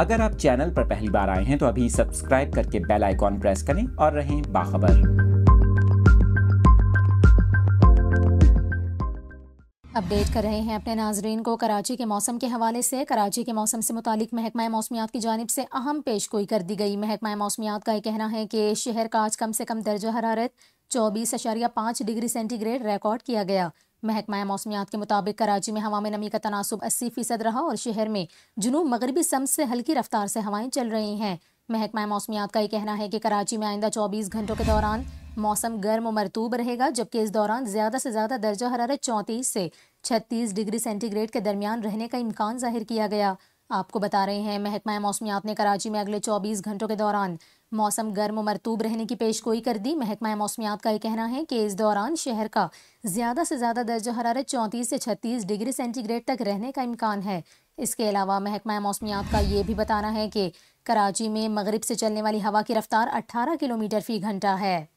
अगर आप चैनल पर पहली बार आए हैं तो अभी सब्सक्राइब करके बेल आइकॉन प्रेस करें और रहें बाखबर अपडेट कर रहे हैं अपने नाजरन को कराची के मौसम के हवाले से कराची के मौसम से मुतालिक महकमा मौसमियात की जानब से अहम पेश गोई कर दी गई महकमा मौसमियात का यह कहना है कि शहर का आज कम से कम दर्ज हरारत चौबीस अशारिया पाँच डिग्री सेंटीग्रेड रिकॉर्ड किया गया महकमा मौसमियात के मुताबिक कराची में हवा में नमी का तनासब अस्सी फीसद रहा और शहर में जुनूब मगरबी सम से हल्की रफ्तार से हवाएं चल रही हैं महकमा मौसमियात का ये कहना है कि कराची में आइंदा चौबीस घंटों के दौरान मौसम गर्म और मरतूब रहेगा जबकि इस दौरान ज़्यादा से ज़्यादा दर्जा हरारत चौंतीस से छत्तीस डिग्री सेंटीग्रेड के दरमियान रहने का इम्कान जाहिर किया गया आपको बता रहे हैं महकमा मौसमियात ने कराची में अगले चौबीस घंटों के दौरान मौसम गर्म मरतूब रहने की पेश गोई कर दी महकमा मौसमियात का ये कहना है कि इस दौरान शहर का ज़्यादा से ज़्यादा दर्ज हरारत चौंतीस से छत्तीस डिग्री सेंटीग्रेड तक रहने का इम्कान है इसके अलावा महकमा मौसमियात का ये भी बताना है कि कराची में मगरब से चलने वाली हवा की रफ्तार अट्ठारह किलोमीटर फ़ी घंटा है